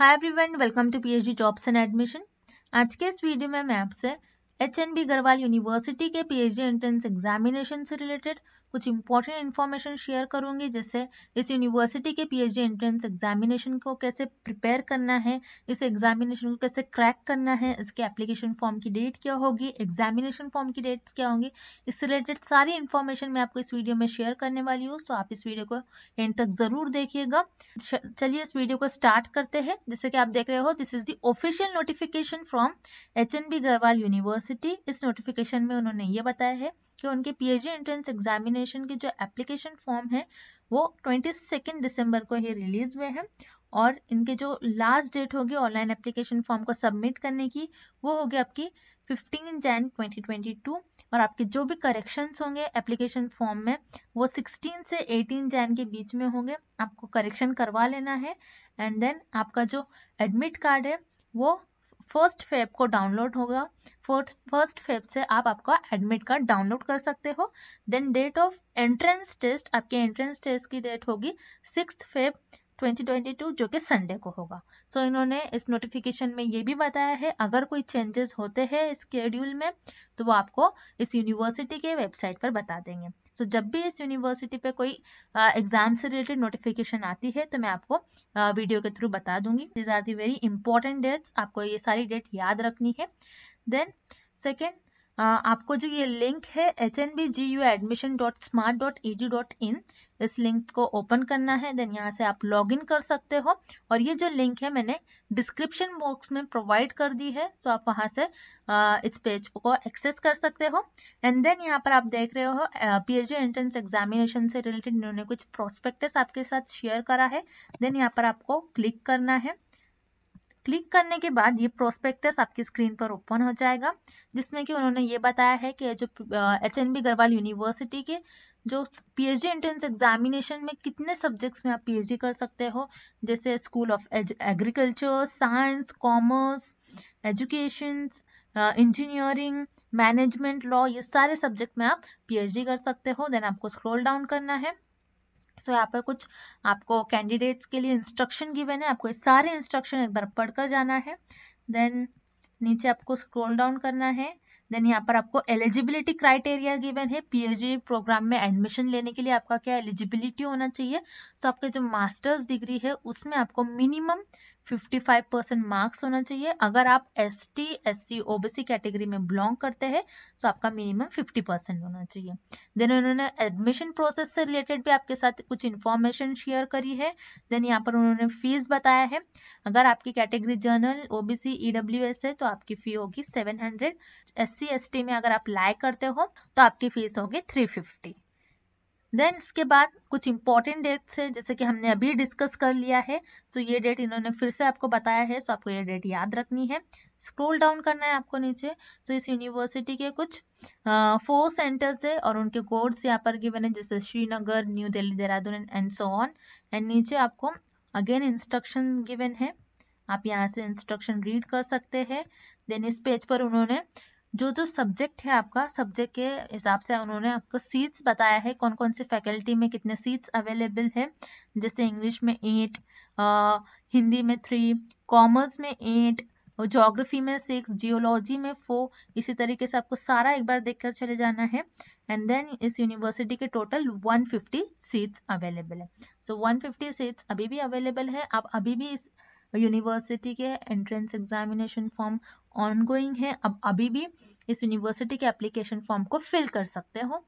hi everyone welcome to PhD jobs and admission आज के इस वीडियो में मैं आपसे H N B Garhwal university के पीएचडी एंट्रेंस एग्जामिनेशन से रिलेटेड कुछ इंपॉर्टेंट इन्फॉर्मेशन शेयर करूंगी जैसे इस यूनिवर्सिटी के पीएचडी एंट्रेंस एग्जामिनेशन को कैसे प्रिपेयर करना है इस एग्जामिनेशन को कैसे क्रैक करना है इसके एप्लीकेशन फॉर्म की डेट क्या होगी एग्जामिनेशन फॉर्म की डेट्स क्या होंगी इससे रिलेटेड सारी इन्फॉर्मेशन मैं आपको इस वीडियो में शेयर करने वाली हूँ तो आप इस वीडियो को एंड तक जरूर देखिएगा चलिए इस वीडियो को स्टार्ट करते हैं जैसे कि आप देख रहे हो this is the official notification from H N B Garhwal university इस नोटिफिकेशन में उन्होंने ये बताया है कि उनके पीएचडी एंट्रेंस एग्जामिनेशन की जो एप्लीकेशन फॉर्म है वो ट्वेंटी सेकेंड दिसंबर को ही रिलीज हुए हैं और इनके जो लास्ट डेट होगी ऑनलाइन एप्लीकेशन फॉर्म को सबमिट करने की वो होगी आपकी 15 जैन 2022 और आपके जो भी करेक्शंस होंगे एप्लीकेशन फॉर्म में वो 16 से 18 जैन के बीच में होंगे आपको करेक्शन करवा लेना है एंड देन आपका जो एडमिट कार्ड है वो फर्स्ट फेब को डाउनलोड होगा फर्स्ट फेब से आप आपका एडमिट कार्ड डाउनलोड कर सकते हो then date of entrance test आपके एंट्रेंस टेस्ट की डेट होगी सिक्स फेब 2022 जो कि संडे को होगा सो so, इन्होंने इस नोटिफिकेशन में ये भी बताया है अगर कोई चेंजेस होते हैं स्केड्यूल में तो वो आपको इस यूनिवर्सिटी के वेबसाइट पर बता देंगे सो जब भी इस यूनिवर्सिटी पे कोई एग्जाम से रिलेटेड नोटिफिकेशन आती है तो मैं आपको वीडियो के थ्रू बता दूंगी these are the very important dates आपको ये सारी डेट याद रखनी है देन सेकेंड आपको जो ये लिंक है H N B G U admission dot smart dot E D dot in इस लिंक को ओपन करना है देन यहाँ से आप लॉग इन कर सकते हो और ये जो लिंक है मैंने डिस्क्रिप्शन बॉक्स में प्रोवाइड कर दी है सो आप वहाँ से इस पेज को एक्सेस कर सकते हो एंड देन यहाँ पर आप देख रहे हो P H D entrance examination से रिलेटेड इन्होंने कुछ प्रोस्पेक्टस आपके साथ शेयर करा है देन यहाँ पर आपको क्लिक करना है क्लिक करने के बाद ये प्रोस्पेक्टस आपकी स्क्रीन पर ओपन हो जाएगा जिसमें कि उन्होंने ये बताया है कि जो H N B Garhwal university के जो पीएचडी एंट्रेंस एग्जामिनेशन में कितने सब्जेक्ट्स में आप पीएचडी कर सकते हो जैसे school of agriculture science commerce education engineering management law ये सारे सब्जेक्ट में आप पीएचडी कर सकते हो देन आपको स्क्रॉल डाउन करना है सो यहाँ पर कुछ आपको कैंडिडेट्स के लिए इंस्ट्रक्शन गिवेन है आपको सारे इंस्ट्रक्शन एक बार पढ़कर जाना है देन नीचे आपको स्क्रॉल डाउन करना है देन यहाँ पर आपको एलिजिबिलिटी क्राइटेरिया गिवन है पीएचडी प्रोग्राम में एडमिशन लेने के लिए आपका क्या एलिजिबिलिटी होना चाहिए सो so, आपके जो मास्टर्स डिग्री है उसमें आपको मिनिमम 55 परसेंट मार्क्स होना चाहिए अगर आप S T S C OBC category में बिलोंग करते हैं तो आपका मिनिमम 50 परसेंट होना चाहिए देन उन्होंने एडमिशन प्रोसेस से रिलेटेड भी आपके साथ कुछ इन्फॉर्मेशन शेयर करी है देन यहाँ पर उन्होंने फीस बताया है अगर आपकी category general O B S है तो आपकी फी होगी seven hundred S C S T में अगर आप लाइक करते हो तो आपकी फीस होगी थ्री फिफ्टी देन इसके बाद कुछ इंपॉर्टेंट डेट्स है जैसे कि हमने अभी डिस्कस कर लिया है सो तो ये डेट इन्होंने फिर से आपको बताया है सो आपको ये डेट याद रखनी है स्क्रोल डाउन करना है आपको नीचे सो तो इस यूनिवर्सिटी के कुछ फोर सेंटर्स है और उनके कोड्स यहाँ पर गिवन है जैसे Srinagar new Delhi Dehradun and so on and नीचे आपको अगेन इंस्ट्रक्शन गिवन है आप यहाँ से इंस्ट्रक्शन रीड कर सकते हैं देन इस पेज पर उन्होंने जो जो सब्जेक्ट है आपका सब्जेक्ट के हिसाब से उन्होंने आपको सीट्स बताया है कौन कौन सी फैकल्टी में कितने सीट्स अवेलेबल है जैसे इंग्लिश में एट हिंदी में थ्री कॉमर्स में एट जोग्राफी में सिक्स जियोलॉजी में फोर इसी तरीके से आपको सारा एक बार देखकर चले जाना है एंड देन इस यूनिवर्सिटी के टोटल 150 सीट्स अवेलेबल है सो so, 150 सीट्स अभी भी अवेलेबल है आप अभी भी इस यूनिवर्सिटी के एंट्रेंस एग्जामिनेशन फॉर्म ऑनगोइंग है अब अभी भी इस यूनिवर्सिटी के एप्लीकेशन फॉर्म को फिल कर सकते हो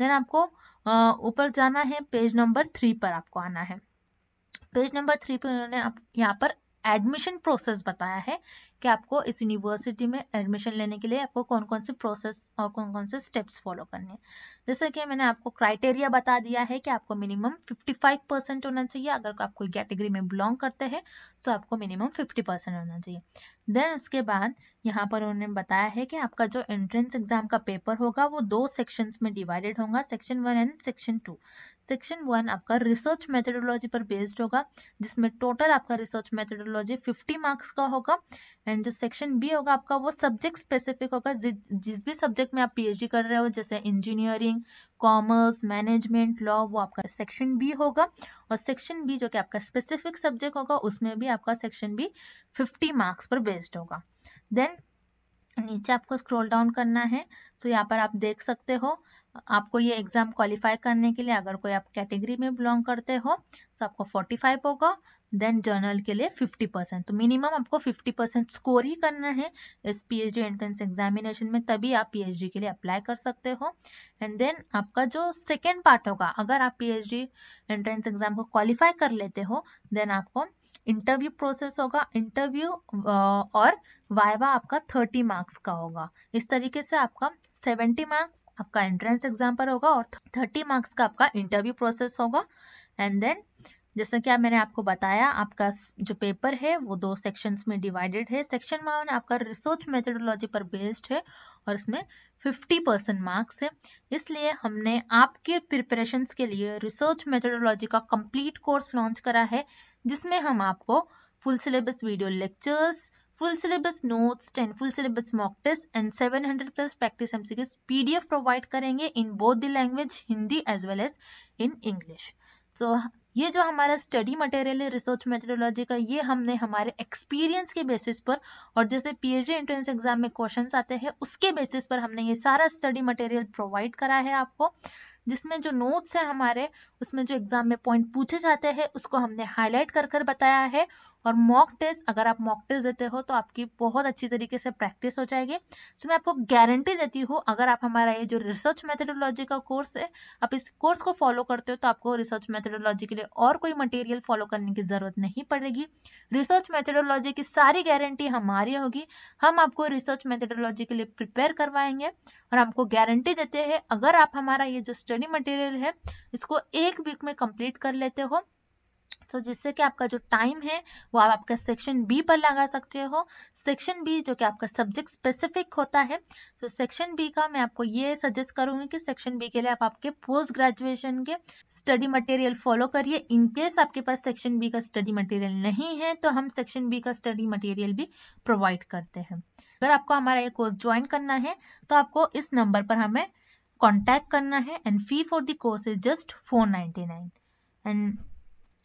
देन आपको ऊपर जाना है पेज नंबर थ्री पर आपको आना है पेज नंबर थ्री पर उन्होंने आप यहाँ पर एडमिशन प्रोसेस बताया है कि आपको इस यूनिवर्सिटी में एडमिशन लेने के लिए आपको कौन कौन से प्रोसेस और कौन कौन से स्टेप्स फॉलो करने हैं जैसे कि मैंने आपको क्राइटेरिया बता दिया है कि आपको मिनिमम 55 परसेंट होना चाहिए अगर आप कोई कैटेगरी में बिलोंग करते हैं तो आपको मिनिमम 50 परसेंट होना चाहिए देन उसके बाद यहाँ पर उन्होंने बताया है कि आपका जो एंट्रेंस एग्जाम का पेपर होगा वो दो सेक्शंस में डिवाइडेड होगा section one and section two section one आपका रिसर्च मेथडोलॉजी पर बेस्ड होगा जिसमें टोटल आपका रिसर्च मेथडोलॉजी 50 मार्क्स का होगा एंड जो सेक्शन बी होगा आपका वो सब्जेक्ट स्पेसिफिक होगा जिस भी सब्जेक्ट में आप पीएचडी कर रहे हो जैसे इंजीनियरिंग कॉमर्स मैनेजमेंट लॉ वो आपका सेक्शन बी होगा और सेक्शन बी जो कि आपका स्पेसिफिक सब्जेक्ट होगा उसमें भी आपका सेक्शन बी फिफ्टी मार्क्स पर बेस्ड होगा देन नीचे आपको स्क्रॉल डाउन करना है सो तो यहाँ पर आप देख सकते हो आपको ये एग्जाम क्वालिफाई करने के लिए अगर कोई आप कैटेगरी में बिलोंग करते हो तो आपको 45 होगा देन जर्नल के लिए 50 परसेंट तो मिनिमम आपको 50 परसेंट स्कोर ही करना है इस पीएचडी एंट्रेंस एग्जामिनेशन में तभी आप पीएचडी के लिए अप्लाई कर सकते हो एंड देन आपका जो सेकेंड पार्ट होगा अगर आप पीएचडी एंट्रेंस एग्जाम को क्वालिफाई कर लेते हो देन आपको इंटरव्यू प्रोसेस होगा इंटरव्यू और वाइवा आपका थर्टी मार्क्स का होगा इस तरीके से आपका सेवेंटी मार्क्स आपका एंट्रेंस एग्जाम पर होगा और थर्टी मार्क्स का आपका इंटरव्यू प्रोसेस होगा एंड देन जैसा कि मैंने आपको बताया आपका जो पेपर है वो दो सेक्शंस में डिवाइडेड है सेक्शन वन आपका रिसर्च मेथडोलॉजी पर बेस्ड है और इसमें 50 परसेंट मार्क्स है इसलिए हमने आपके प्रिपरेशन के लिए रिसर्च मेथडोलॉजी का कंप्लीट कोर्स लॉन्च करा है जिसमें हम आपको full syllabus video lectures full syllabus notes 10 and seven hundred plus practice 700 plus P D F provide करेंगे in both the language Hindi as well as in English तो ये जो हमारा स्टडी मटेरियल है रिसर्च मेथडोलॉजी का ये हमने हमारे एक्सपीरियंस के बेसिस पर और जैसे पीएचडी एंट्रेंस एग्जाम में क्वेश्चन आते हैं उसके बेसिस पर हमने ये सारा स्टडी मटेरियल प्रोवाइड करा है आपको जिसमें जो नोट्स है हमारे उसमें जो एग्जाम में पॉइंट पूछे जाते हैं उसको हमने हाईलाइट कर कर बताया है और मॉक टेस्ट अगर आप मॉक टेस्ट देते हो तो आपकी बहुत अच्छी तरीके से प्रैक्टिस हो जाएगी सो मैं आपको गारंटी देती हूँ अगर आप हमारा ये जो रिसर्च मेथडोलॉजी का कोर्स है आप इस कोर्स को फॉलो करते हो तो आपको रिसर्च मेथडोलॉजी के लिए और कोई मटेरियल फॉलो करने की जरूरत नहीं पड़ेगी रिसर्च मेथडोलॉजी की सारी गारंटी हमारी होगी हम आपको रिसर्च मेथडोलॉजी के लिए प्रिपेयर करवाएंगे और हमको गारंटी देते हैं अगर आप हमारा ये जो स्टडी मटेरियल है इसको एक वीक में कंप्लीट कर लेते हो सो तो so, जिससे कि आपका जो टाइम है वो आप आपका सेक्शन बी पर लगा सकते हो सेक्शन बी जो कि आपका सब्जेक्ट स्पेसिफिक होता है तो सेक्शन बी का मैं आपको ये सजेस्ट करूंगी कि सेक्शन बी के लिए आप आपके पोस्ट ग्रेजुएशन के स्टडी मटेरियल फॉलो करिए इनकेस आपके पास सेक्शन बी का स्टडी मटेरियल नहीं है तो हम सेक्शन बी का स्टडी मटेरियल भी प्रोवाइड करते हैं अगर आपको हमारा ये कोर्स ज्वाइन करना है तो आपको इस नंबर पर हमें कॉन्टैक्ट करना है and fee for the course is just four ninety nine and